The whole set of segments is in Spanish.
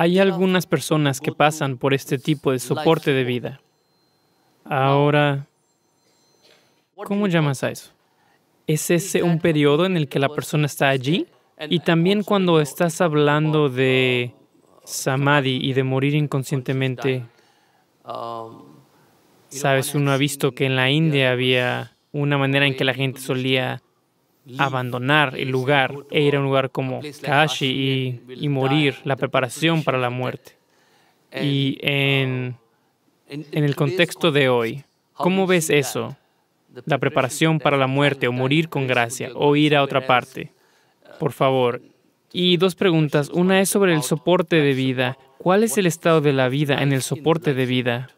Hay algunas personas que pasan por este tipo de soporte de vida. Ahora, ¿cómo llamas a eso? ¿Es ese un periodo en el que la persona está allí? Y también cuando estás hablando de samadhi y de morir inconscientemente, sabes, uno ha visto que en la India había una manera en que la gente solía abandonar el lugar e ir a un lugar como Kashi y, y morir, la preparación para la muerte. Y uh, en, en el contexto de hoy, ¿cómo ves eso? La preparación para la muerte o morir con gracia o ir a otra parte. Uh, Por favor. Y dos preguntas. Una es sobre el soporte de vida. ¿Cuál es el estado de la vida en el soporte de vida?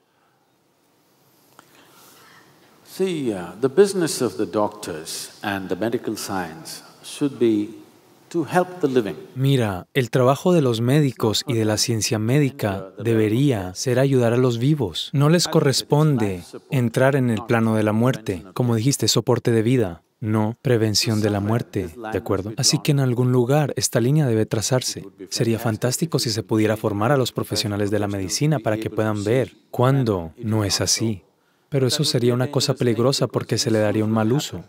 Mira, el trabajo de los médicos y de la ciencia médica debería ser ayudar a los vivos. No les corresponde entrar en el plano de la muerte, como dijiste, soporte de vida. No, prevención de la muerte, ¿de acuerdo? Así que en algún lugar esta línea debe trazarse. Sería fantástico si se pudiera formar a los profesionales de la medicina para que puedan ver cuándo no es así. Pero eso sería una cosa peligrosa este porque se le daría un mal uso.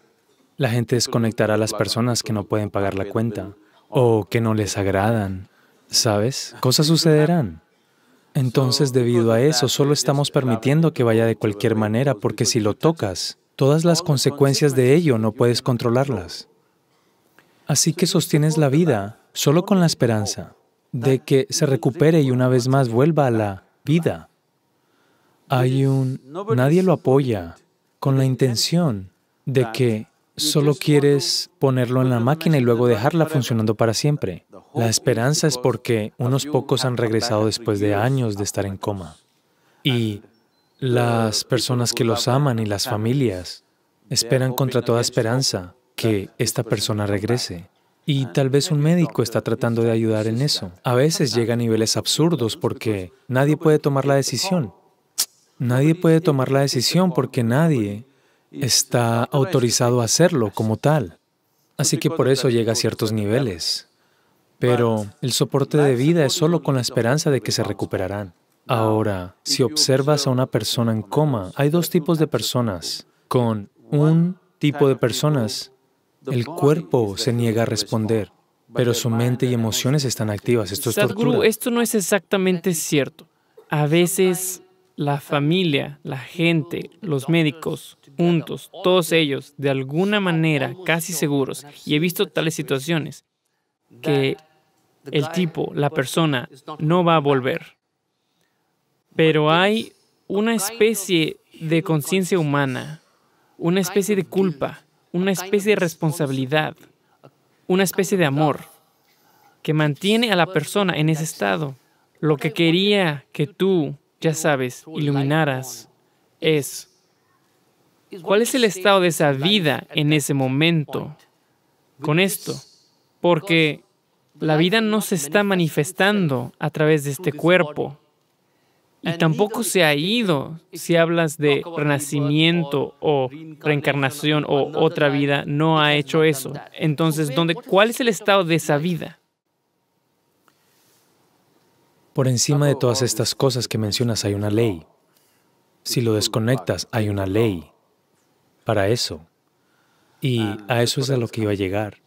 La gente desconectará a las personas que no pueden pagar la cuenta o que no les agradan. ¿Sabes? Cosas sucederán. Entonces, debido a eso, solo estamos permitiendo que vaya de cualquier manera porque si lo tocas, todas las consecuencias de ello no puedes controlarlas. Así que sostienes la vida solo con la esperanza de que se recupere y una vez más vuelva a la vida hay un... Nadie lo apoya con la intención de que solo quieres ponerlo en la máquina y luego dejarla funcionando para siempre. La esperanza es porque unos pocos han regresado después de años de estar en coma. Y las personas que los aman y las familias esperan contra toda esperanza que esta persona regrese. Y tal vez un médico está tratando de ayudar en eso. A veces llega a niveles absurdos porque nadie puede tomar la decisión. Nadie puede tomar la decisión porque nadie está autorizado a hacerlo como tal. Así que por eso llega a ciertos niveles. Pero el soporte de vida es solo con la esperanza de que se recuperarán. Ahora, si observas a una persona en coma, hay dos tipos de personas. Con un tipo de personas, el cuerpo se niega a responder, pero su mente y emociones están activas. Esto es Sadhguru, esto no es exactamente cierto. A veces la familia, la gente, los médicos, juntos, todos ellos, de alguna manera, casi seguros, y he visto tales situaciones, que el tipo, la persona, no va a volver. Pero hay una especie de conciencia humana, una especie de culpa, una especie de responsabilidad, una especie de amor que mantiene a la persona en ese estado. Lo que quería que tú ya sabes, iluminarás es cuál es el estado de esa vida en ese momento con esto, porque la vida no se está manifestando a través de este cuerpo y tampoco se ha ido si hablas de renacimiento o reencarnación o otra vida, no ha hecho eso. Entonces, ¿dónde, ¿cuál es el estado de esa vida? Por encima de todas estas cosas que mencionas hay una ley. Si lo desconectas, hay una ley para eso. Y ah, a eso es a lo que iba a llegar.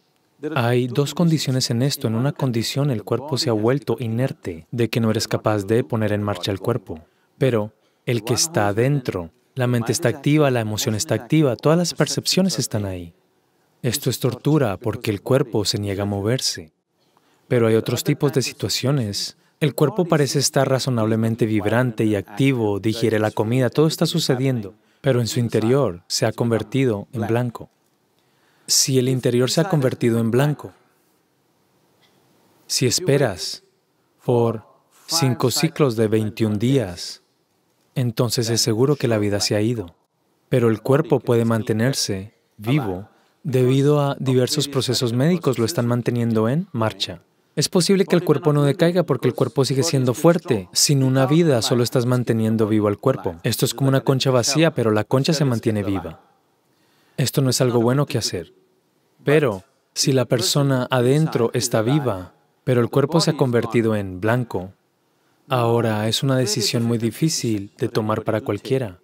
Hay dos condiciones en esto. En una condición el cuerpo se ha vuelto inerte, de que no eres capaz de poner en marcha el cuerpo. Pero el que está adentro, la mente está activa, la emoción está activa, todas las percepciones están ahí. Esto es tortura porque el cuerpo se niega a moverse. Pero hay otros tipos de situaciones el cuerpo parece estar razonablemente vibrante y activo, digiere la comida, todo está sucediendo, pero en su interior se ha convertido en blanco. Si el interior se ha convertido en blanco, si esperas por cinco ciclos de 21 días, entonces es seguro que la vida se ha ido. Pero el cuerpo puede mantenerse vivo debido a diversos procesos médicos lo están manteniendo en marcha. Es posible que el cuerpo no decaiga porque el cuerpo sigue siendo fuerte. Sin una vida solo estás manteniendo vivo al cuerpo. Esto es como una concha vacía, pero la concha se mantiene viva. Esto no es algo bueno que hacer. Pero si la persona adentro está viva, pero el cuerpo se ha convertido en blanco, ahora es una decisión muy difícil de tomar para cualquiera.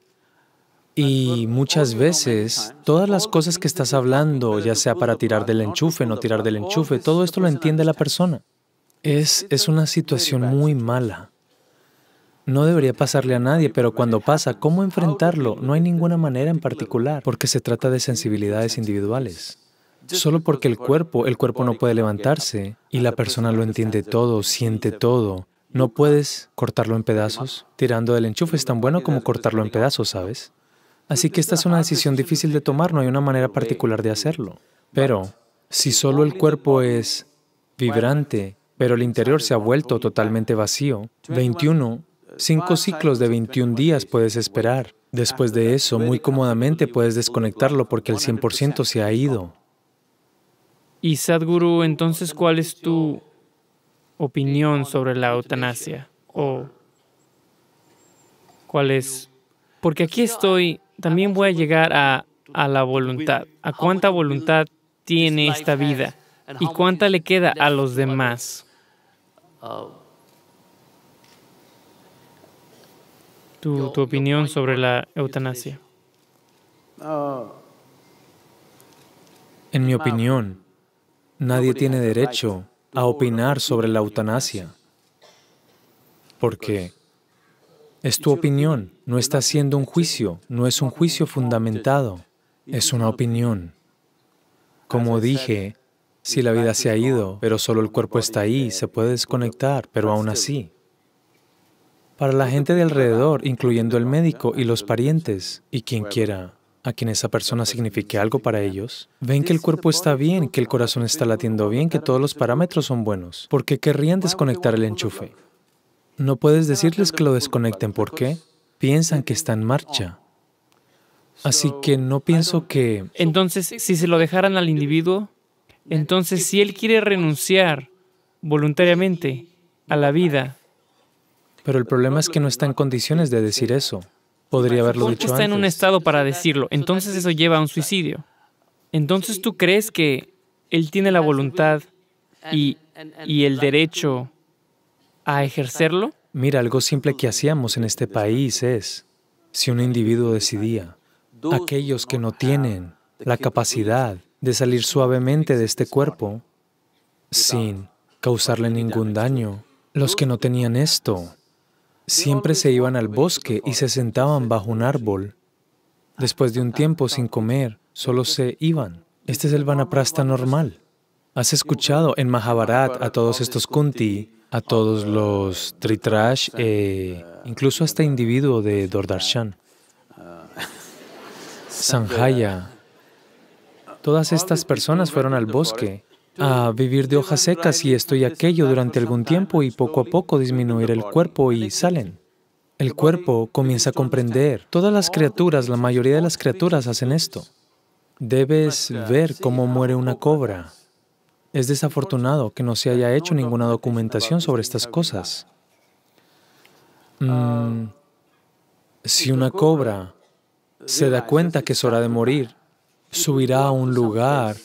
Y muchas veces, todas las cosas que estás hablando, ya sea para tirar del enchufe, no tirar del enchufe, todo esto lo entiende la persona. Es, es una situación muy mala. No debería pasarle a nadie, pero cuando pasa, ¿cómo enfrentarlo? No hay ninguna manera en particular, porque se trata de sensibilidades individuales. Solo porque el cuerpo, el cuerpo no puede levantarse y la persona lo entiende todo, siente todo. No puedes cortarlo en pedazos. Tirando del enchufe es tan bueno como cortarlo en pedazos, ¿sabes? Así que esta es una decisión difícil de tomar, no hay una manera particular de hacerlo. Pero si solo el cuerpo es vibrante, pero el interior se ha vuelto totalmente vacío, 21, cinco ciclos de 21 días puedes esperar. Después de eso, muy cómodamente puedes desconectarlo porque el 100% se ha ido. Y Sadhguru, entonces, ¿cuál es tu opinión sobre la eutanasia? ¿O cuál es? Porque aquí estoy también voy a llegar a, la voluntad, a cuánta voluntad tiene esta vida y cuánta le queda a los demás. Tu, tu opinión sobre la eutanasia. En mi opinión, nadie tiene derecho a opinar sobre la eutanasia, porque es tu opinión, no está siendo un juicio, no es un juicio fundamentado, es una opinión. Como dije, si la vida se ha ido, pero solo el cuerpo está ahí, se puede desconectar, pero aún así. Para la gente de alrededor, incluyendo el médico y los parientes, y quien quiera, a quien esa persona signifique algo para ellos, ven que el cuerpo está bien, que el corazón está latiendo bien, que todos los parámetros son buenos. porque querrían desconectar el enchufe? No puedes decirles que lo desconecten porque piensan que está en oh. marcha. Así que no pienso que... Entonces, si se lo dejaran al individuo, entonces si él quiere renunciar voluntariamente a la vida... Pero el problema es que no está en condiciones de decir eso. Podría haberlo dicho está en un estado para decirlo. Entonces eso lleva a un suicidio. Entonces tú crees que él tiene la voluntad y, y el derecho a ejercerlo? Mira, algo simple que hacíamos en este país es, si un individuo decidía, aquellos que no tienen la capacidad de salir suavemente de este cuerpo sin causarle ningún daño, los que no tenían esto, siempre se iban al bosque y se sentaban bajo un árbol. Después de un tiempo sin comer, solo se iban. Este es el vanaprasta normal. Has escuchado en Mahabharat a todos estos kunti a todos los Tritrash e incluso a este individuo de Dordarshan, Sanjaya. Todas estas personas fueron al bosque a vivir de hojas secas y esto y aquello durante algún tiempo y poco a poco disminuir el cuerpo y salen. El cuerpo comienza a comprender. Todas las criaturas, la mayoría de las criaturas hacen esto. Debes ver cómo muere una cobra. Es desafortunado que no se haya hecho ninguna documentación sobre estas cosas. Ah, mm, si una cobra se da cuenta que es hora de morir, subirá a un pues, lugar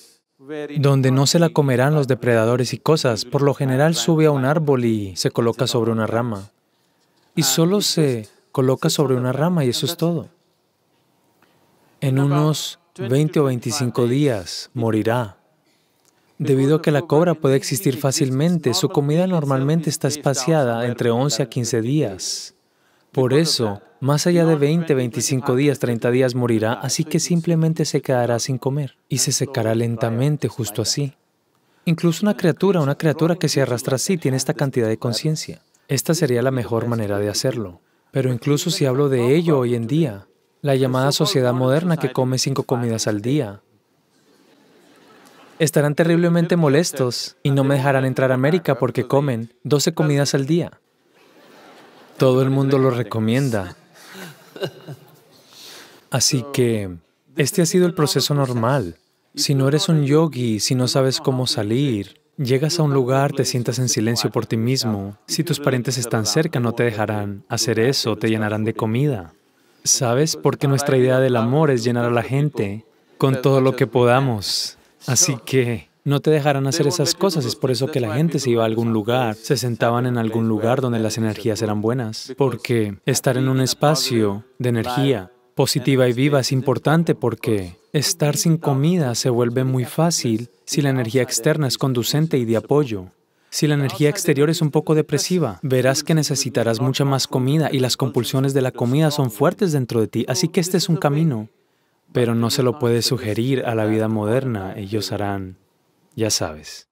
donde no se la comerán los depredadores y cosas. Por lo general sube a un árbol y se coloca sobre una ah, rama. Y solo se coloca sobre una rama y eso es todo. En unos 20 o 25 días morirá. Debido a que la cobra puede existir fácilmente, su comida normalmente está espaciada entre 11 a 15 días. Por eso, más allá de 20, 25 días, 30 días morirá, así que simplemente se quedará sin comer y se secará lentamente, justo así. Incluso una criatura, una criatura que se arrastra así, tiene esta cantidad de conciencia. Esta este sería la mejor manera de hacerlo. Pero incluso si hablo de ello hoy en día, la llamada sociedad moderna que come cinco comidas al día, estarán terriblemente molestos y no me dejarán entrar a América porque comen 12 comidas al día. Todo el mundo lo recomienda. Así que este ha sido el proceso normal. Si no eres un yogi, si no sabes cómo salir, llegas a un lugar, te sientas en este silencio por ti mismo. Si tus parientes están cerca, no te dejarán hacer eso, te llenarán de comida. Pues, ¿Sabes? Pues, por qué nuestra idea del amor es llenar a la gente con todo lo que podamos. Así que no te dejarán hacer esas cosas. Es por eso que la gente se iba a algún lugar, se sentaban en algún lugar donde las energías eran buenas, porque estar en un espacio de energía positiva y viva es importante porque estar sin comida se vuelve muy fácil si la energía externa es conducente y de apoyo. Si la energía exterior es un poco depresiva, verás que necesitarás mucha más comida y las compulsiones de la comida son fuertes dentro de ti, así que este es un camino pero no se lo puede sugerir a la vida moderna. Ellos harán, ya sabes.